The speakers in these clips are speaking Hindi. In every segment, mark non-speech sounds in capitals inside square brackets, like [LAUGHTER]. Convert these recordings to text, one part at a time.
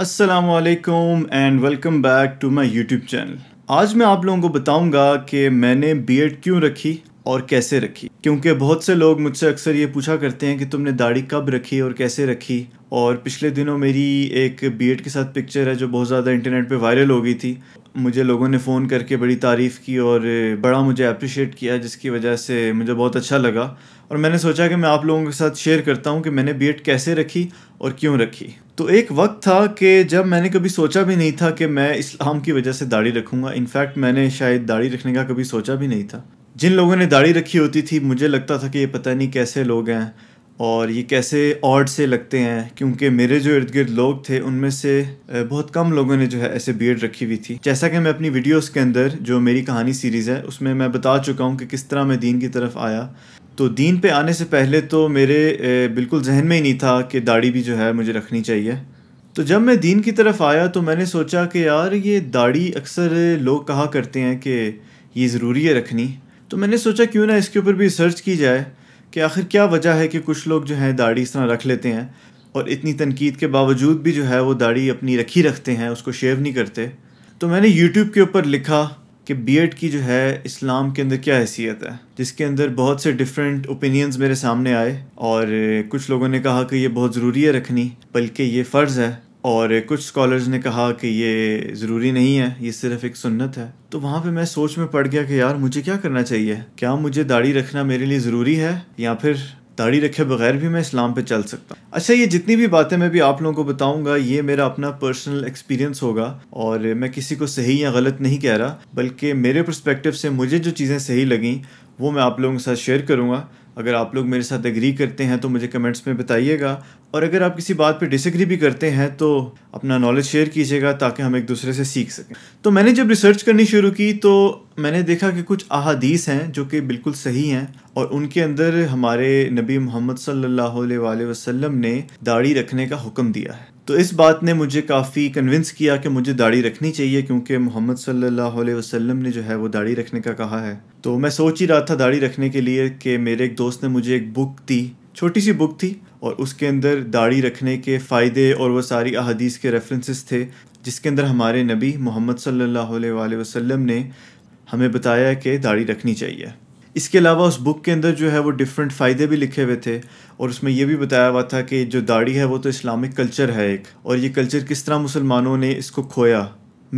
Aslam and welcome back to my YouTube channel आज मैं आप लोगों को बताऊंगा कि मैंने बीएड क्यों रखी और कैसे रखी क्योंकि बहुत से लोग मुझसे अक्सर ये पूछा करते हैं कि तुमने दाढ़ी कब रखी और कैसे रखी और पिछले दिनों मेरी एक बी के साथ पिक्चर है जो बहुत ज़्यादा इंटरनेट पर वायरल हो गई थी मुझे लोगों ने फ़ोन करके बड़ी तारीफ़ की और बड़ा मुझे अप्रिशिएट किया जिसकी वजह से मुझे बहुत अच्छा लगा और मैंने सोचा कि मैं आप लोगों के साथ शेयर करता हूँ कि मैंने बी कैसे रखी और क्यों रखी तो एक वक्त था कि जब मैंने कभी सोचा भी नहीं था कि मैं इस्लाम की वजह से दाढ़ी रखूँगा इनफैक्ट मैंने शायद दाढ़ी रखने का कभी सोचा भी नहीं था जिन लोगों ने दाढ़ी रखी होती थी मुझे लगता था कि ये पता नहीं कैसे लोग हैं और ये कैसे ऑड से लगते हैं क्योंकि मेरे जो इर्द गिर्द लोग थे उनमें से बहुत कम लोगों ने जो है ऐसे बियर्ड रखी हुई थी जैसा कि मैं अपनी वीडियोस के अंदर जो मेरी कहानी सीरीज़ है उसमें मैं बता चुका हूँ कि किस तरह मैं दीन की तरफ आया तो दीन पे आने से पहले तो मेरे बिल्कुल जहन में ही नहीं था कि दाढ़ी भी जो है मुझे रखनी चाहिए तो जब मैं दीन की तरफ आया तो मैंने सोचा कि यार ये दाढ़ी अक्सर लोग कहा करते हैं कि ये ज़रूरी है रखनी तो मैंने सोचा क्यों ना इसके ऊपर भी सर्च की जाए कि आखिर क्या वजह है कि कुछ लोग जो हैं दाढ़ी इस तरह रख लेते हैं और इतनी तनकीद के बावजूद भी जो है वो दाढ़ी अपनी रखी रखते हैं उसको शेव नहीं करते तो मैंने यूट्यूब के ऊपर लिखा कि बीएड की जो है इस्लाम के अंदर क्या हैसियत है जिसके अंदर बहुत से डिफरेंट ओपिनियंस मेरे सामने आए और कुछ लोगों ने कहा कि ये बहुत ज़रूरी है रखनी बल्कि ये फ़र्ज़ है और कुछ स्कॉलर्स ने कहा कि ये ज़रूरी नहीं है ये सिर्फ़ एक सुन्नत है तो वहाँ पे मैं सोच में पड़ गया कि यार मुझे क्या करना चाहिए क्या मुझे दाढ़ी रखना मेरे लिए ज़रूरी है या फिर दाढ़ी रखे बगैर भी मैं इस्लाम पे चल सकता अच्छा ये जितनी भी बातें मैं भी आप लोगों को बताऊंगा ये मेरा अपना पर्सनल एक्सपीरियंस होगा और मैं किसी को सही या गलत नहीं कह रहा बल्कि मेरे परस्पेक्टिव से मुझे जो चीज़ें सही लगें वो मैं आप लोगों के साथ शेयर करूँगा अगर आप लोग मेरे साथ एग्री करते हैं तो मुझे कमेंट्स में बताइएगा और अगर आप किसी बात पे डिसएग्री भी करते हैं तो अपना नॉलेज शेयर कीजिएगा ताकि हम एक दूसरे से सीख सकें तो मैंने जब रिसर्च करनी शुरू की तो मैंने देखा कि कुछ अहादीस हैं जो कि बिल्कुल सही हैं और उनके अंदर हमारे नबी मोहम्मद सल्ला वसम ने दाढ़ी रखने का हुक्म दिया है तो इस बात ने मुझे काफ़ी कन्विंस किया कि मुझे दाढ़ी रखनी चाहिए क्योंकि मोहम्मद सल्लल्लाहु अलैहि वसल्लम ने जो है वो दाढ़ी रखने का कहा है तो मैं सोच ही रहा था दाढ़ी रखने के लिए कि मेरे एक दोस्त ने मुझे एक बुक दी छोटी सी बुक थी और उसके अंदर दाढ़ी रखने के फ़ायदे और वह सारी अहदीस के रेफरेंसेस थे जिसके अंदर हमारे नबी मोहम्मद सल्लल्लाहु अलैहि वसल्लम ने हमें बताया कि दाढ़ी रखनी चाहिए इसके अलावा उस बुक के अंदर जो है वो डिफरेंट फ़ायदे भी लिखे हुए थे और उसमें यह भी बताया हुआ था कि जो दाढ़ी है वो तो इस्लामिक कल्चर है एक और ये कल्चर किस तरह मुसलमानों ने इसको खोया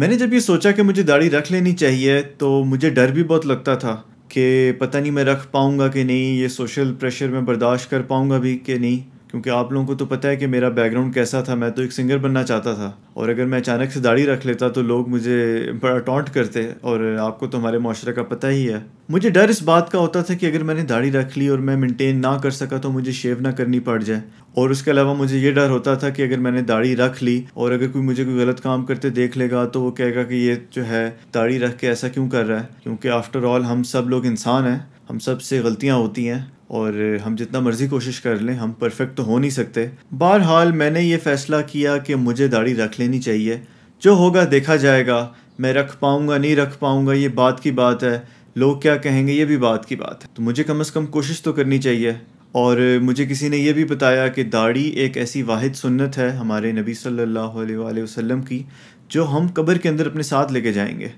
मैंने जब ये सोचा कि मुझे दाढ़ी रख लेनी चाहिए तो मुझे डर भी बहुत लगता था कि पता नहीं मैं रख पाऊँगा कि नहीं ये सोशल प्रेशर में बर्दाश्त कर पाऊँगा भी कि नहीं क्योंकि आप लोगों को तो पता है कि मेरा बैकग्राउंड कैसा था मैं तो एक सिंगर बनना चाहता था और अगर मैं अचानक से दाढ़ी रख लेता तो लोग मुझे बड़ा टॉन्ट करते और आपको तो हमारे माशरे का पता ही है मुझे डर इस बात का होता था कि अगर मैंने दाढ़ी रख ली और मैं मेंटेन ना कर सका तो मुझे शेव ना करनी पड़ जाए और उसके अलावा मुझे ये डर होता था कि अगर मैंने दाढ़ी रख ली और अगर कोई मुझे कोई गलत काम करते देख लेगा तो वो कहेगा कि ये जो है दाढ़ी रख के ऐसा क्यों कर रहा है क्योंकि आफ्टर ऑल हम सब लोग इंसान हैं हम सब से गलतियाँ होती हैं और हम जितना मर्ज़ी कोशिश कर लें हम परफेक्ट तो हो नहीं सकते बहरहाल मैंने ये फ़ैसला किया कि मुझे दाढ़ी रख लेनी चाहिए जो होगा देखा जाएगा मैं रख पाऊँगा नहीं रख पाऊँगा ये बात की बात है लोग क्या कहेंगे ये भी बात की बात है तो मुझे कम से कम कोशिश तो करनी चाहिए और मुझे किसी ने यह भी बताया कि दाढ़ी एक ऐसी वाहिद सुन्नत है हमारे नबी सल्लल्लाहु अलैहि वसल्लम की जो हम कब्र के अंदर अपने साथ लेके जाएंगे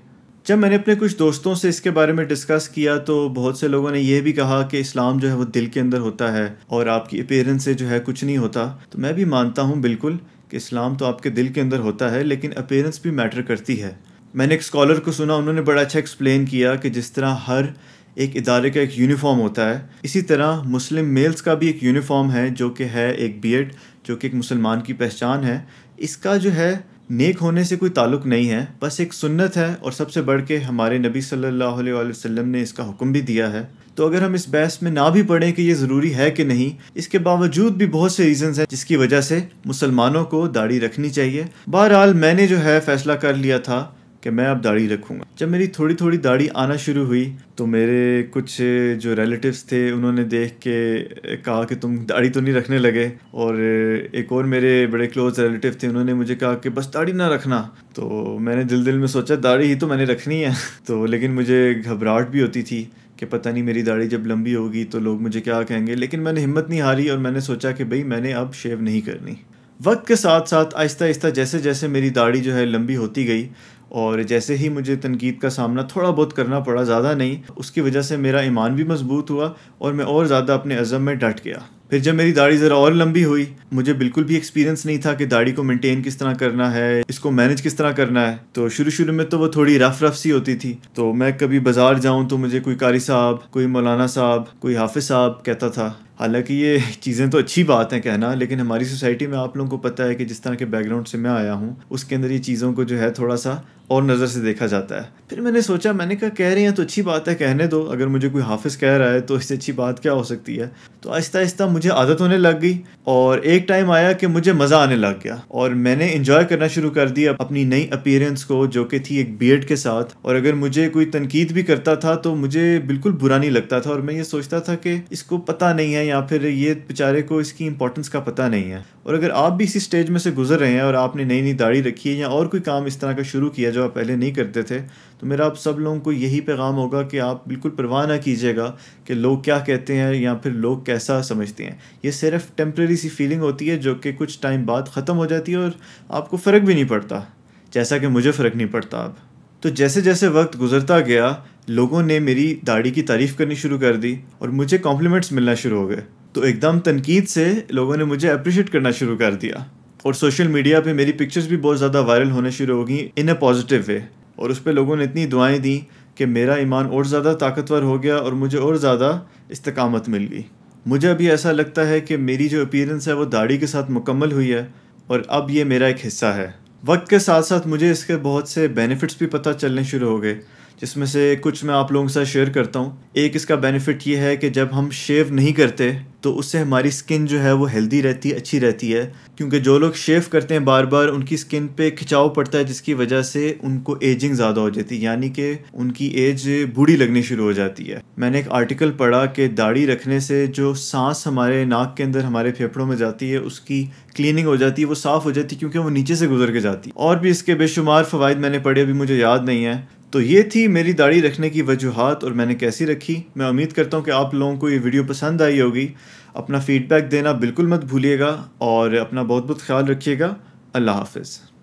जब मैंने अपने कुछ दोस्तों से इसके बारे में डिस्कस किया तो बहुत से लोगों ने यह भी कहा कि इस्लाम जो है वो दिल के अंदर होता है और आपकी अपेयरेंस से जो है कुछ नहीं होता तो मैं भी मानता हूँ बिल्कुल कि इस्लाम तो आपके दिल के अंदर होता है लेकिन अपेयरेंस भी मैटर करती है मैंने एक स्कॉलर को सुना उन्होंने बड़ा अच्छा एक्सप्लेन किया कि जिस तरह हर एक इदारे का एक यूनिफॉर्म होता है इसी तरह मुस्लिम मेल्स का भी एक यूनिफॉर्म है जो कि है एक बीएड जो कि एक मुसलमान की पहचान है इसका जो है नेक होने से कोई ताल्लुक नहीं है बस एक सुन्नत है और सबसे बढ़ के हमारे नबी सल्लल्लाहु अलैहि वसल्लम ने इसका हुक्म भी दिया है तो अगर हम इस बहस में ना भी पढ़ें कि ये ज़रूरी है कि नहीं इसके बावजूद भी बहुत से रीजंस हैं जिसकी वजह से मुसलमानों को दाढ़ी रखनी चाहिए बहरहाल मैंने जो है फैसला कर लिया था कि मैं अब दाढ़ी रखूँगा जब मेरी थोड़ी थोड़ी दाढ़ी आना शुरू हुई तो मेरे कुछ जो रिलेटिव्स थे उन्होंने देख के कहा कि तुम दाढ़ी तो नहीं रखने लगे और एक और मेरे बड़े क्लोज रिलेटिव थे उन्होंने मुझे कहा कि बस दाढ़ी ना रखना तो मैंने दिल दिल में सोचा दाढ़ी ही तो मैंने रखनी है [LAUGHS] तो लेकिन मुझे घबराहट भी होती थी कि पता नहीं मेरी दाढ़ी जब लंबी होगी तो लोग मुझे क्या कहेंगे लेकिन मैंने हिम्मत नहीं हारी और मैंने सोचा कि भाई मैंने अब शेव नहीं करनी वक्त के साथ साथ आहिस्ता आहिस्ता जैसे जैसे मेरी दाढ़ी जो है लंबी होती गई और जैसे ही मुझे तनकीद का सामना थोड़ा बहुत करना पड़ा ज़्यादा नहीं उसकी वजह से मेरा ईमान भी मजबूत हुआ और मैं और ज़्यादा अपने अज़म में डट गया फिर जब मेरी दाढ़ी ज़रा और लंबी हुई मुझे बिल्कुल भी एक्सपीरियंस नहीं था कि दाढ़ी को मेंटेन किस तरह करना है इसको मैनेज किस तरह करना है तो शुरू शुरू में तो वो थोड़ी रफ रफ सी होती थी तो मैं कभी बाज़ार जाऊँ तो मुझे कोई कारी साहब कोई मौलाना साहब कोई हाफिज़ साहब कहता था हालांकि ये चीज़ें तो अच्छी बात हैं कहना लेकिन हमारी सोसाइटी में आप लोगों को पता है कि जिस तरह के बैकग्राउंड से मैं आया हूँ उसके अंदर ये चीज़ों को जो है थोड़ा सा और नज़र से देखा जाता है फिर मैंने सोचा मैंने कहा कह रहे हैं तो अच्छी बात है कहने दो अगर मुझे कोई हाफिज़ कह रहा है तो इससे अच्छी बात क्या हो सकती है तो आहिस्ता आहिस्ता मुझे आदत होने लग गई और एक टाइम आया कि मुझे मज़ा आने लग गया और मैंने इन्जॉय करना शुरू कर दिया अपनी नई अपीरेंस को जो कि थी एक बी के साथ और अगर मुझे कोई तनकीद भी करता था तो मुझे बिल्कुल बुरा नहीं लगता था और मैं ये सोचता था कि इसको पता नहीं है या फिर ये बेचारे को इसकी इंपॉर्टेंस का पता नहीं है और अगर आप भी इसी स्टेज में से गुजर रहे हैं और आपने नई नई दाढ़ी रखी है या और कोई काम इस तरह का शुरू किया जो आप पहले नहीं करते थे तो मेरा आप सब लोगों को यही पैगाम होगा कि आप बिल्कुल परवाह ना कीजिएगा कि लोग क्या कहते हैं या फिर लोग कैसा समझते हैं ये सिर्फ टेम्प्रेरी सी फीलिंग होती है जो कि कुछ टाइम बाद ख़त्म हो जाती है और आपको फ़र्क भी नहीं पड़ता जैसा कि मुझे फ़र्क नहीं पड़ता अब तो जैसे जैसे वक्त गुजरता गया लोगों ने मेरी दाढ़ी की तारीफ़ करनी शुरू कर दी और मुझे कॉम्प्लीमेंट्स मिलना शुरू हो गए तो एकदम तनकीद से लोगों ने मुझे अप्रिशिएट करना शुरू कर दिया और सोशल मीडिया पे मेरी पिक्चर्स भी बहुत ज़्यादा वायरल होने शुरू हो गई इन अ पॉजिटिव वे और उस पर लोगों ने इतनी दुआएं दी कि मेरा ईमान और ज़्यादा ताकतवर हो गया और मुझे और ज़्यादा इस्तकामत मिल गई मुझे अभी ऐसा लगता है कि मेरी जो अपीरेंस है वो दाढ़ी के साथ मुकम्मल हुई है और अब ये मेरा एक हिस्सा है वक्त के साथ साथ मुझे इसके बहुत से बेनिफिट्स भी पता चलने शुरू हो गए जिसमें से कुछ मैं आप लोगों के साथ शेयर करता हूँ एक इसका बेनिफिट ये है कि जब हम शेव नहीं करते तो उससे हमारी स्किन जो है वो हेल्दी रहती है अच्छी रहती है क्योंकि जो लोग शेव करते हैं बार बार उनकी स्किन पे खिंचाव पड़ता है जिसकी वजह से उनको एजिंग ज़्यादा हो जाती है यानी कि उनकी एज बूढ़ी लगनी शुरू हो जाती है मैंने एक आर्टिकल पढ़ा कि दाढ़ी रखने से जो सांस हमारे नाक के अंदर हमारे फेफड़ों में जाती है उसकी क्लीनिंग हो जाती है वो साफ़ हो जाती है क्योंकि वो नीचे से गुजर के जाती है और भी इसके बेशुमार फ़वाद मैंने पढ़े अभी मुझे याद नहीं है तो ये थी मेरी दाढ़ी रखने की वजूहत और मैंने कैसी रखी मैं उम्मीद करता हूँ कि आप लोगों को ये वीडियो पसंद आई होगी अपना फ़ीडबैक देना बिल्कुल मत भूलिएगा और अपना बहुत बहुत ख्याल रखिएगा अल्लाह हाफिज़